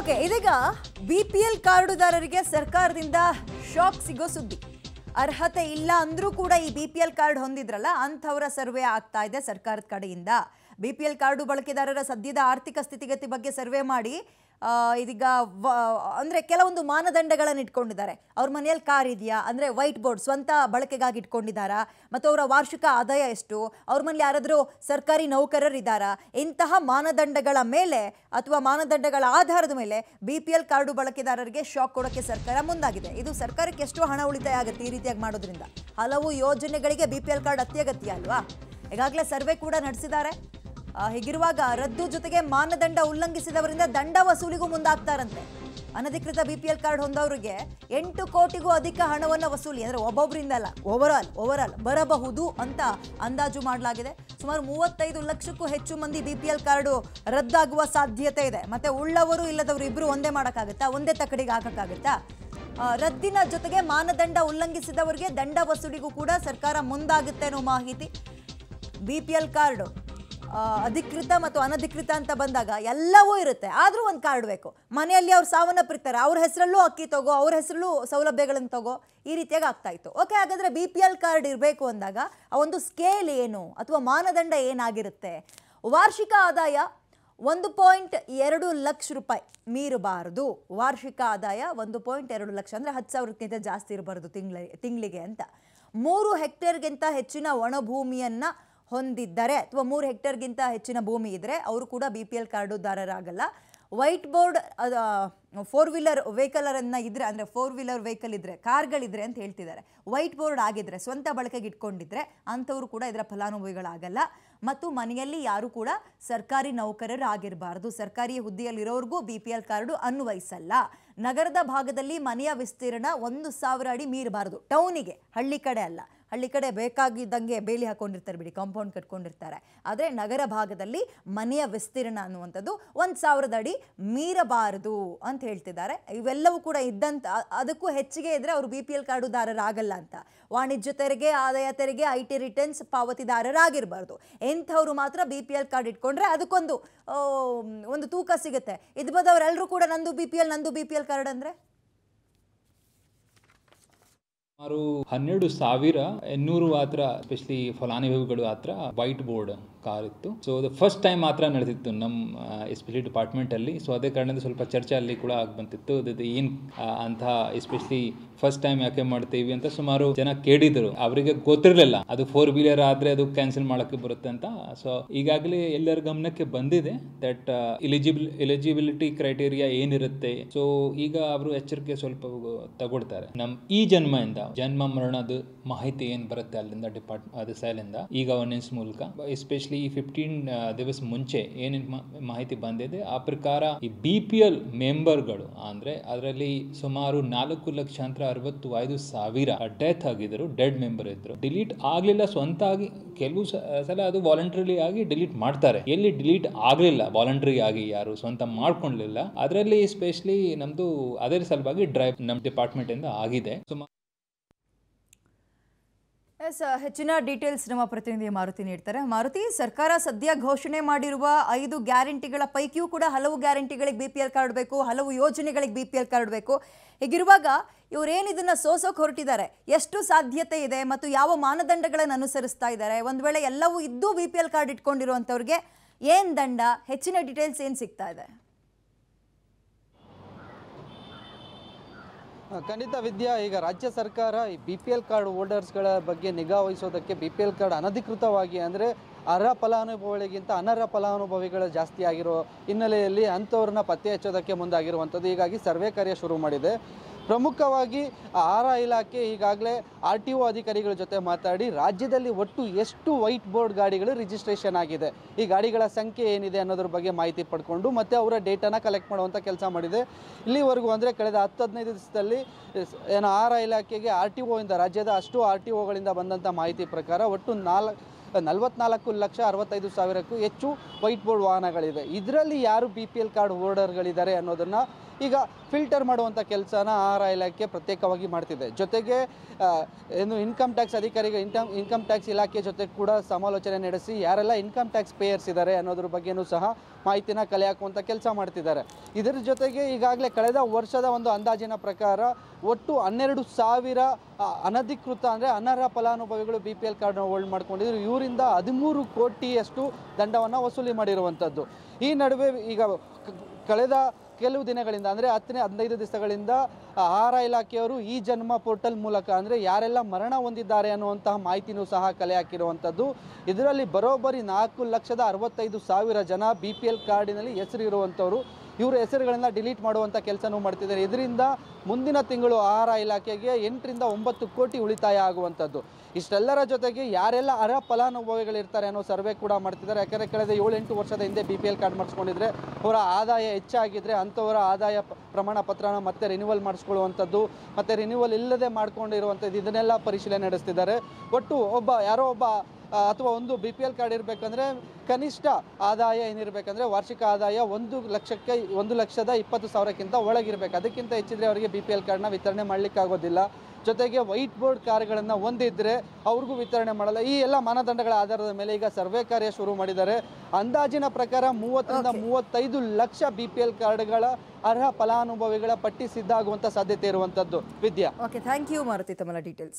okay ಇದೀಗ B P L ಕಾರ್ಡುದಾರರಿಗೆ ಸರ್ಕಾರದಿಂದ ಶಾಕ್ ಸಿಗೋ ಸುದ್ದಿ ಅರ್ಹತೆ ಇಲ್ಲ ಅಂದ್ರೂ ಕೂಡ ಈ ಬಿ ಪಿ ಎಲ್ ಕಾರ್ಡ್ ಹೊಂದಿದ್ರಲ್ಲ ಅಂಥವರ ಸರ್ವೆ ಆಗ್ತಾ ಇದೆ ಸರ್ಕಾರದ ಕಡೆಯಿಂದ ಬಿ ಪಿ ಎಲ್ ಕಾರ್ಡು ಬಳಕೆದಾರರ ಸದ್ಯದ ಆರ್ಥಿಕ ಸ್ಥಿತಿಗತಿ ಬಗ್ಗೆ ಸರ್ವೆ ಮಾಡಿ ಇದೀಗ ಅಂದರೆ ಕೆಲವೊಂದು ಮಾನದಂಡಗಳನ್ನು ಇಟ್ಕೊಂಡಿದ್ದಾರೆ ಅವ್ರ ಮನೆಯಲ್ಲಿ ಕಾರ್ ಇದೆಯಾ ಅಂದರೆ ವೈಟ್ ಬೋರ್ಡ್ ಸ್ವಂತ ಬಳಕೆಗಾಗಿ ಇಟ್ಕೊಂಡಿದ್ದಾರಾ ಮತ್ತು ಅವರ ವಾರ್ಷಿಕ ಆದಾಯ ಎಷ್ಟು ಅವ್ರ ಮನೇಲಿ ಯಾರಾದರೂ ಸರ್ಕಾರಿ ನೌಕರರಿದ್ದಾರಾ ಇಂತಹ ಮಾನದಂಡಗಳ ಮೇಲೆ ಅಥವಾ ಮಾನದಂಡಗಳ ಆಧಾರದ ಮೇಲೆ ಬಿ ಪಿ ಎಲ್ ಕಾರ್ಡು ಬಳಕೆದಾರರಿಗೆ ಶಾಕ್ ಕೊಡೋಕ್ಕೆ ಸರ್ಕಾರ ಮುಂದಾಗಿದೆ ಇದು ಸರ್ಕಾರಕ್ಕೆ ಎಷ್ಟೋ ಹಣ ಉಳಿತಾಯ ಆಗುತ್ತೆ ಈ ರೀತಿಯಾಗಿ ಮಾಡೋದ್ರಿಂದ ಹಲವು ಯೋಜನೆಗಳಿಗೆ ಬಿ ಪಿ ಎಲ್ ಕಾರ್ಡ್ ಅತ್ಯಗತ್ಯ ಅಲ್ವಾ ಈಗಾಗಲೇ ಸರ್ವೆ ಕೂಡ ನಡೆಸಿದ್ದಾರೆ ಹೀಗಿರುವಾಗ ರದ್ದು ಜೊತೆಗೆ ಮಾನದಂಡ ಉಲ್ಲಂಘಿಸಿದವರಿಂದ ದಂಡ ವಸೂಲಿಗೂ ಮುಂದಾಗ್ತಾರಂತೆ ಅನಧಿಕೃತ ಬಿ ಪಿ ಎಲ್ ಕಾರ್ಡ್ ಹೊಂದವರಿಗೆ ಎಂಟು ಕೋಟಿಗೂ ಅಧಿಕ ಹಣವನ್ನು ವಸೂಲಿ ಅಂದರೆ ಒಬ್ಬೊಬ್ಬರಿಂದ ಅಲ್ಲ ಓವರ್ ಆಲ್ ಓವರ್ ಆಲ್ ಬರಬಹುದು ಅಂತ ಅಂದಾಜು ಮಾಡಲಾಗಿದೆ ಸುಮಾರು ಮೂವತ್ತೈದು ಲಕ್ಷಕ್ಕೂ ಹೆಚ್ಚು ಮಂದಿ ಬಿ ಪಿ ಎಲ್ ಕಾರ್ಡು ರದ್ದಾಗುವ ಸಾಧ್ಯತೆ ಇದೆ ಮತ್ತೆ ಉಳ್ಳವರು ಇಲ್ಲದವರು ಇಬ್ಬರು ಒಂದೇ ಮಾಡೋಕ್ಕಾಗುತ್ತಾ ಒಂದೇ ತಕಡಿಗೆ ಹಾಕೋಕ್ಕಾಗತ್ತಾ ರದ್ದಿನ ಜೊತೆಗೆ ಮಾನದಂಡ ಉಲ್ಲಂಘಿಸಿದವರಿಗೆ ದಂಡ ವಸೂಲಿಗೂ ಕೂಡ ಸರ್ಕಾರ ಮುಂದಾಗುತ್ತೆ ಅನ್ನೋ ಮಾಹಿತಿ ಬಿ ಪಿ ಎಲ್ ಅಧಿಕೃತ ಮತ್ತು ಅನಧಿಕೃತ ಅಂತ ಬಂದಾಗ ಎಲ್ಲವೂ ಇರುತ್ತೆ ಆದರೂ ಒಂದು ಕಾರ್ಡ್ ಬೇಕು ಮನೆಯಲ್ಲಿ ಅವ್ರು ಸಾವನ್ನಪ್ಪಿರ್ತಾರೆ ಅವ್ರ ಹೆಸರಲ್ಲೂ ಅಕ್ಕಿ ತಗೋ ಅವ್ರ ಹೆಸರಲ್ಲೂ ಸೌಲಭ್ಯಗಳನ್ನು ತಗೋ ಈ ರೀತಿಯಾಗಿ ಆಗ್ತಾ ಇತ್ತು ಓಕೆ ಹಾಗಾದರೆ ಬಿ ಪಿ ಎಲ್ ಕಾರ್ಡ್ ಇರಬೇಕು ಅಂದಾಗ ಆ ಒಂದು ಸ್ಕೇಲ್ ಏನು ಅಥವಾ ಮಾನದಂಡ ಏನಾಗಿರುತ್ತೆ ವಾರ್ಷಿಕ ಆದಾಯ ಒಂದು ಪಾಯಿಂಟ್ ಎರಡು ಲಕ್ಷ ರೂಪಾಯಿ ಮೀರಬಾರದು ವಾರ್ಷಿಕ ಆದಾಯ ಒಂದು ಪಾಯಿಂಟ್ ಎರಡು ಲಕ್ಷ ಅಂದರೆ ಹತ್ತು ಸಾವಿರಕ್ಕಿಂತ ಜಾಸ್ತಿ ಇರಬಾರ್ದು ತಿಂಗಳಿಗೆ ತಿಂಗಳಿಗೆ ಅಂತ ಮೂರು ಹೆಕ್ಟೇರ್ಗಿಂತ ಹೆಚ್ಚಿನ ಒಣಭೂಮಿಯನ್ನು ಹೊಂದಿದ್ದರೆ ಅಥವಾ ಮೂರು ಹೆಕ್ಟರ್ಗಿಂತ ಹೆಚ್ಚಿನ ಭೂಮಿ ಇದ್ದರೆ ಅವರು ಕೂಡ ಬಿ ಪಿ ಎಲ್ ಕಾರ್ಡುದಾರರಾಗಲ್ಲ ವೈಟ್ ಬೋರ್ಡ್ ಫೋರ್ ವೀಲರ್ ವೆಹಿಕಲರನ್ನು ಇದ್ದರೆ ಅಂದರೆ ಫೋರ್ ವೀಲರ್ ವೆಹಿಕಲ್ ಇದ್ದರೆ ಕಾರ್ಗಳಿದ್ರೆ ಅಂತ ಹೇಳ್ತಿದ್ದಾರೆ ವೈಟ್ ಬೋರ್ಡ್ ಆಗಿದ್ದರೆ ಸ್ವಂತ ಬಳಕೆಗೆ ಇಟ್ಕೊಂಡಿದ್ರೆ ಅಂಥವ್ರು ಕೂಡ ಇದರ ಫಲಾನುಭವಿಗಳಾಗಲ್ಲ ಮತ್ತು ಮನೆಯಲ್ಲಿ ಯಾರೂ ಕೂಡ ಸರ್ಕಾರಿ ನೌಕರರು ಆಗಿರಬಾರ್ದು ಸರ್ಕಾರಿ ಹುದ್ದೆಯಲ್ಲಿರೋರಿಗೂ ಬಿ ಪಿ ಎಲ್ ಕಾರ್ಡು ಅನ್ವಯಿಸಲ್ಲ ನಗರದ ಭಾಗದಲ್ಲಿ ಮನೆಯ ವಿಸ್ತೀರ್ಣ ಒಂದು ಸಾವಿರ ಅಡಿ ಮೀರಬಾರ್ದು ಟೌನಿಗೆ ಹಳ್ಳಿ ಕಡೆ ಅಲ್ಲ ಹಳ್ಳಿ ಕಡೆ ಬೇಕಾಗಿದ್ದಂಗೆ ಬೇಲಿ ಹಾಕೊಂಡಿರ್ತಾರೆ ಬಿಡಿ ಕಾಂಪೌಂಡ್ ಕಟ್ಕೊಂಡಿರ್ತಾರೆ ಆದರೆ ನಗರ ಭಾಗದಲ್ಲಿ ಮನೆಯ ವಿಸ್ತೀರ್ಣ ಅನ್ನುವಂಥದ್ದು ಒಂದು ಸಾವಿರದ ಅಡಿ ಮೀರಬಾರದು ಅಂತ ಹೇಳ್ತಿದ್ದಾರೆ ಇವೆಲ್ಲವೂ ಕೂಡ ಇದ್ದಂಥ ಅದಕ್ಕೂ ಹೆಚ್ಚಿಗೆ ಇದ್ದರೆ ಅವರು ಬಿ ಪಿ ಎಲ್ ಕಾರ್ಡುದಾರರಾಗಲ್ಲ ಅಂತ ವಾಣಿಜ್ಯ ತೆರಿಗೆ ಆದಾಯ ತೆರಿಗೆ ಐ ಟಿ ರಿಟರ್ನ್ಸ್ ಪಾವತಿದಾರರಾಗಿರಬಾರ್ದು ಎಂಥವ್ರು ಮಾತ್ರ ಬಿ ಪಿ ಎಲ್ ಕಾರ್ಡ್ ಇಟ್ಕೊಂಡ್ರೆ ಅದಕ್ಕೊಂದು ಒಂದು ತೂಕ ಸಿಗುತ್ತೆ ಇದು ಬದವರೆಲ್ಲರೂ ಕೂಡ ನಂದು ಬಿ ಪಿ ಎಲ್ ನಂದು ಬಿ ಪಿ ಎಲ್ ಕಾರ್ಡ್ ಅಂದರೆ ಸುಮಾರು ಹನ್ನೆರಡು ಸಾವಿರ ಎನ್ನೂರು ಹತ್ರ ಸ್ಪೆಷಲಿ ಫಲಾನುಭವಿಗಳು ಹತ್ರ ವೈಟ್ ಬೋರ್ಡ್ ಕಾರ್ ಇತ್ತು ಸೊ ಅದು ಫಸ್ಟ್ ಟೈಮ್ ಮಾತ್ರ ನಡೆದಿತ್ತು ನಮ್ಮ ಎಸ್ಪೆಷಲಿ ಡಿಪಾರ್ಟ್ಮೆಂಟಲ್ಲಿ ಸೊ ಅದೇ ಕಾರಣದಿಂದ ಸ್ವಲ್ಪ ಚರ್ಚೆ ಅಲ್ಲಿ ಕೂಡ ಆಗಿ ಬಂತಿತ್ತು ಅದು ಏನು ಅಂತ ಎಸ್ಪೆಷಲಿ ಫಸ್ಟ್ ಟೈಮ್ ಯಾಕೆ ಮಾಡ್ತೀವಿ ಅಂತ ಸುಮಾರು ಜನ ಕೇಳಿದ್ರು ಅವರಿಗೆ ಗೊತ್ತಿರಲಿಲ್ಲ ಅದು ಫೋರ್ ವೀಲರ್ ಆದರೆ ಅದು ಕ್ಯಾನ್ಸಲ್ ಮಾಡೋಕ್ಕೆ ಬರುತ್ತೆ ಅಂತ ಸೊ ಈಗಾಗಲೇ ಎಲ್ಲರ ಗಮನಕ್ಕೆ ಬಂದಿದೆ ದಟ್ ಎಲಿಜಿಬಿಲ್ ಎಲಿಜಿಬಿಲಿಟಿ ಕ್ರೈಟೀರಿಯಾ ಏನಿರುತ್ತೆ ಸೊ ಈಗ ಅವರು ಎಚ್ಚರಿಕೆ ಸ್ವಲ್ಪ ತಗೊಳ್ತಾರೆ ನಮ್ಮ ಈ ಜನ್ಮದಿಂದ ಜನ್ಮ ಮರಣದ ಮಾಹಿತಿ ಏನು ಬರುತ್ತೆ ಅಲ್ಲಿಂದ ಡಿಪಾರ್ಟ್ ಅದು ಸೈಲಿಂದ ಈ ಗವರ್ನೆನ್ಸ್ ಮೂಲಕ ಎಸ್ಪೆಷಲಿ ಈ ಫಿಫ್ಟೀನ್ ದಿವಸ ಮುಂಚೆ ಏನೇನು ಮಾಹಿತಿ ಬಂದಿದೆ ಆ ಪ್ರಕಾರ ಈ ಬಿ ಪಿ ಎಲ್ ಮೆಂಬರ್ಗಳು ಅಂದರೆ ಅದರಲ್ಲಿ ಸುಮಾರು ನಾಲ್ಕು ಲಕ್ಷಾಂತರ ಅರವತ್ತು ಐದು ಸಾವಿರ ಡೆತ್ ಆಗಿದ್ದರು ಡೆಡ್ ಮೆಂಬರ್ ಇದ್ದರು ಡಿಲೀಟ್ ಆಗಲಿಲ್ಲ ಸ್ವಂತ ಆಗಿ ಕೆಲವು ಸಲ ಅದು ವಾಲಂಟರಿಲಿ ಆಗಿ ಡಿಲೀಟ್ ಮಾಡ್ತಾರೆ ಎಲ್ಲಿ ಡಿಲೀಟ್ ಆಗಲಿಲ್ಲ ವಾಲಂಟರಿ ಆಗಿ ಯಾರು ಸ್ವಂತ ಮಾಡ್ಕೊಳ್ಲಿಲ್ಲ ಅದರಲ್ಲಿ ಸ್ಪೆಷಲಿ ನಮ್ದು ಅದರ ಸಲುವಾಗಿ ಡ್ರೈವ್ ನಮ್ಮ ಡಿಪಾರ್ಟ್ಮೆಂಟ್ ಇಂದ ಆಗಿದೆ ಸುಮಾರು ಎಸ್ ಹೆಚ್ಚಿನ ಡೀಟೇಲ್ಸ್ ನಮ್ಮ ಪ್ರತಿನಿಧಿ ಮಾರುತಿ ನೀಡ್ತಾರೆ ಮಾರುತಿ ಸರ್ಕಾರ ಸದ್ಯ ಘೋಷಣೆ ಮಾಡಿರುವ ಐದು ಗ್ಯಾರಂಟಿಗಳ ಪೈಕಿಯೂ ಕೂಡ ಹಲವು ಗ್ಯಾರಂಟಿಗಳಿಗೆ ಬಿ ಪಿ ಎಲ್ ಕಾರ್ಡ್ ಬೇಕು ಹಲವು ಯೋಜನೆಗಳಿಗೆ ಬಿ ಪಿ ಎಲ್ ಕಾರ್ಡ್ ಬೇಕು ಹೀಗಿರುವಾಗ ಇವರೇನು ಇದನ್ನು ಸೋಸೋಕೆ ಹೊರಟಿದ್ದಾರೆ ಎಷ್ಟು ಸಾಧ್ಯತೆ ಇದೆ ಮತ್ತು ಯಾವ ಮಾನದಂಡಗಳನ್ನು ಅನುಸರಿಸ್ತಾ ಇದ್ದಾರೆ ಒಂದು ವೇಳೆ ಎಲ್ಲವೂ ಇದ್ದು ಬಿ ಪಿ ಎಲ್ ಕಾರ್ಡ್ ಇಟ್ಕೊಂಡಿರುವಂಥವ್ರಿಗೆ ಏನು ದಂಡ ಹೆಚ್ಚಿನ ಡೀಟೇಲ್ಸ್ ಏನು ಸಿಗ್ತಾ ಇದೆ ಖಂಡಿತ ವಿದ್ಯಾ ಈಗ ರಾಜ್ಯ ಸರ್ಕಾರ ಈ ಬಿ ಪಿ ಎಲ್ ಕಾರ್ಡ್ ಹೋಲ್ಡರ್ಸ್ಗಳ ಬಗ್ಗೆ ನಿಗಾ ವಹಿಸೋದಕ್ಕೆ ಬಿ ಪಿ ಎಲ್ ಕಾರ್ಡ್ ಅನಧಿಕೃತವಾಗಿ ಅಂದರೆ ಅರ್ಹ ಫಲಾನುಭವಿಗಳಿಗಿಂತ ಅನರ್ಹ ಫಲಾನುಭವಿಗಳು ಜಾಸ್ತಿ ಆಗಿರೋ ಹಿನ್ನೆಲೆಯಲ್ಲಿ ಅಂಥವ್ರನ್ನ ಪತ್ತೆ ಹಚ್ಚೋದಕ್ಕೆ ಮುಂದಾಗಿರುವಂಥದ್ದು ಹೀಗಾಗಿ ಸರ್ವೆ ಕಾರ್ಯ ಶುರು ಮಾಡಿದೆ ಪ್ರಮುಖವಾಗಿ ಆಹಾರ ಇಲಾಖೆ ಈಗಾಗಲೇ ಆರ್ ಟಿ ಒ ಅಧಿಕಾರಿಗಳ ಜೊತೆ ಮಾತಾಡಿ ರಾಜ್ಯದಲ್ಲಿ ಒಟ್ಟು ಎಷ್ಟು ವೈಟ್ ಬೋರ್ಡ್ ಗಾಡಿಗಳು ರಿಜಿಸ್ಟ್ರೇಷನ್ ಆಗಿದೆ ಈ ಗಾಡಿಗಳ ಸಂಖ್ಯೆ ಏನಿದೆ ಅನ್ನೋದ್ರ ಬಗ್ಗೆ ಮಾಹಿತಿ ಪಡ್ಕೊಂಡು ಮತ್ತು ಅವರ ಡೇಟಾನ ಕಲೆಕ್ಟ್ ಮಾಡುವಂಥ ಕೆಲಸ ಮಾಡಿದೆ ಇಲ್ಲಿವರೆಗೂ ಅಂದರೆ ಕಳೆದ ಹತ್ತು ಹದಿನೈದು ದಿವಸದಲ್ಲಿ ಏನು ಆಹಾರ ಇಲಾಖೆಗೆ ಆರ್ ಟಿ ಒಯಿಂದ ರಾಜ್ಯದ ಅಷ್ಟು ಆರ್ ಟಿ ಒಗಳಿಂದ ಬಂದಂಥ ಮಾಹಿತಿ ಪ್ರಕಾರ ಒಟ್ಟು ನಾಲ್ಕು ನಲವತ್ನಾಲ್ಕು ಲಕ್ಷ ಅರವತ್ತೈದು ಸಾವಿರಕ್ಕೂ ಹೆಚ್ಚು ವೈಟ್ ಬೋರ್ಡ್ ವಾಹನಗಳಿವೆ ಇದರಲ್ಲಿ ಯಾರು ಬಿ ಪಿ ಎಲ್ ಕಾರ್ಡ್ ಹೋಲ್ಡರ್ಗಳಿದ್ದಾರೆ ಅನ್ನೋದನ್ನು ಈಗ ಫಿಲ್ಟರ್ ಮಾಡುವಂಥ ಕೆಲಸನ ಆಹಾರ ಇಲಾಖೆ ಪ್ರತ್ಯೇಕವಾಗಿ ಮಾಡ್ತಿದೆ ಜೊತೆಗೆ ಏನು ಇನ್ಕಮ್ ಟ್ಯಾಕ್ಸ್ ಅಧಿಕಾರಿಗೆ ಇನ್ಕಮ್ ಇನ್ಕಮ್ ಟ್ಯಾಕ್ಸ್ ಇಲಾಖೆ ಜೊತೆ ಕೂಡ ಸಮಾಲೋಚನೆ ನಡೆಸಿ ಯಾರೆಲ್ಲ ಇನ್ಕಮ್ ಟ್ಯಾಕ್ಸ್ ಪೇಯರ್ಸ್ ಇದ್ದಾರೆ ಅನ್ನೋದ್ರ ಬಗ್ಗೆಯೂ ಸಹ ಮಾಹಿತಿನ ಕಲೆ ಹಾಕುವಂಥ ಕೆಲಸ ಮಾಡ್ತಿದ್ದಾರೆ ಇದರ ಜೊತೆಗೆ ಈಗಾಗಲೇ ಕಳೆದ ವರ್ಷದ ಒಂದು ಅಂದಾಜಿನ ಪ್ರಕಾರ ಒಟ್ಟು ಹನ್ನೆರಡು ಸಾವಿರ ಅನಧಿಕೃತ ಅಂದರೆ ಅನರ್ಹ ಫಲಾನುಭವಿಗಳು ಬಿ ಪಿ ಎಲ್ ಕಾರ್ಡ್ನ ಹೋಲ್ಡ್ ಮಾಡ್ಕೊಂಡಿದ್ರು ಇವರಿಂದ ಹದಿಮೂರು ಕೋಟಿಯಷ್ಟು ದಂಡವನ್ನು ವಸೂಲಿ ಮಾಡಿರುವಂಥದ್ದು ಈ ನಡುವೆ ಈಗ ಕಳೆದ ಕೆಲವು ದಿನಗಳಿಂದ ಅಂದರೆ ಹತ್ತನೇ ಹದಿನೈದು ದಿವಸಗಳಿಂದ ಆಹಾರ ಇಲಾಖೆಯವರು ಈ ಜನ್ಮ ಪೋರ್ಟಲ್ ಮೂಲಕ ಅಂದರೆ ಯಾರೆಲ್ಲ ಮರಣ ಹೊಂದಿದ್ದಾರೆ ಅನ್ನುವಂತಹ ಮಾಹಿತಿನೂ ಸಹ ಕಲೆ ಹಾಕಿರುವಂಥದ್ದು ಇದರಲ್ಲಿ ಬರೋಬ್ಬರಿ ನಾಲ್ಕು ಲಕ್ಷದ ಅರವತ್ತೈದು ಸಾವಿರ ಜನ ಬಿ ಪಿ ಎಲ್ ಕಾರ್ಡಿನಲ್ಲಿ ಹೆಸರು ಇರುವಂಥವರು ಇವರ ಹೆಸರುಗಳನ್ನ ಡಿಲೀಟ್ ಮಾಡುವಂಥ ಕೆಲಸನೂ ಮಾಡ್ತಿದ್ದಾರೆ ಇದರಿಂದ ಮುಂದಿನ ತಿಂಗಳು ಆಹಾರ ಇಲಾಖೆಗೆ ಎಂಟರಿಂದ ಒಂಬತ್ತು ಕೋಟಿ ಉಳಿತಾಯ ಆಗುವಂಥದ್ದು ಇಷ್ಟೆಲ್ಲರ ಜೊತೆಗೆ ಯಾರೆಲ್ಲ ಅರ್ಹ ಫಲಾನುಭವಿಗಳಿರ್ತಾರೆ ಅನ್ನೋ ಸರ್ವೆ ಕೂಡ ಮಾಡ್ತಿದ್ದಾರೆ ಯಾಕಂದರೆ ಕಳೆದ ಏಳೆಂಟು ವರ್ಷದ ಹಿಂದೆ ಬಿ ಪಿ ಎಲ್ ಕಾರ್ಡ್ ಮಾಡಿಸ್ಕೊಂಡಿದ್ರೆ ಅವರ ಆದಾಯ ಹೆಚ್ಚಾಗಿದ್ದರೆ ಅಂಥವರ ಆದಾಯ ಪ್ರಮಾಣ ಪತ್ರನ ಮತ್ತೆ ರಿನ್ಯೂವಲ್ ಮಾಡಿಸ್ಕೊಳ್ಳುವಂಥದ್ದು ಮತ್ತು ರಿನ್ಯೂವಲ್ ಇಲ್ಲದೆ ಮಾಡ್ಕೊಂಡಿರುವಂಥದ್ದು ಇದನ್ನೆಲ್ಲ ಪರಿಶೀಲನೆ ನಡೆಸ್ತಿದ್ದಾರೆ ಒಟ್ಟು ಒಬ್ಬ ಯಾರೋ ಒಬ್ಬ ಅಥವಾ ಒಂದು ಬಿ ಪಿ ಎಲ್ ಕಾರ್ಡ್ ಇರಬೇಕಂದ್ರೆ ಕನಿಷ್ಠ ಆದಾಯ ಏನಿರಬೇಕಂದ್ರೆ ವಾರ್ಷಿಕ ಆದಾಯ ಒಂದು ಲಕ್ಷಕ್ಕೆ ಒಂದು ಲಕ್ಷದ ಇಪ್ಪತ್ತು ಸಾವಿರಕ್ಕಿಂತ ಒಳಗಿರಬೇಕು ಅದಕ್ಕಿಂತ ಹೆಚ್ಚಿದ್ರೆ ಅವರಿಗೆ ಬಿ ಪಿ ಎಲ್ ಕಾರ್ಡ್ನ ವಿತರಣೆ ಮಾಡಲಿಕ್ಕಾಗೋದಿಲ್ಲ ಜೊತೆಗೆ ವೈಟ್ ಬೋರ್ಡ್ ಕಾರ್ಗಳನ್ನು ಹೊಂದಿದ್ರೆ ಅವ್ರಿಗೂ ವಿತರಣೆ ಮಾಡಲ್ಲ ಈ ಎಲ್ಲ ಮಾನದಂಡಗಳ ಆಧಾರದ ಮೇಲೆ ಈಗ ಸರ್ವೆ ಕಾರ್ಯ ಶುರು ಮಾಡಿದ್ದಾರೆ ಅಂದಾಜಿನ ಪ್ರಕಾರ ಮೂವತ್ತರಿಂದ ಮೂವತ್ತೈದು ಲಕ್ಷ ಬಿ ಪಿ ಎಲ್ ಕಾರ್ಡ್ಗಳ ಅರ್ಹ ಫಲಾನುಭವಿಗಳ ಪಟ್ಟಿ ಸಿದ್ಧ ಆಗುವಂಥ ಸಾಧ್ಯತೆ ಇರುವಂಥದ್ದು Vidya okay thank you Maruti ತಮ್ಮ ಡೀಟೇಲ್ಸ್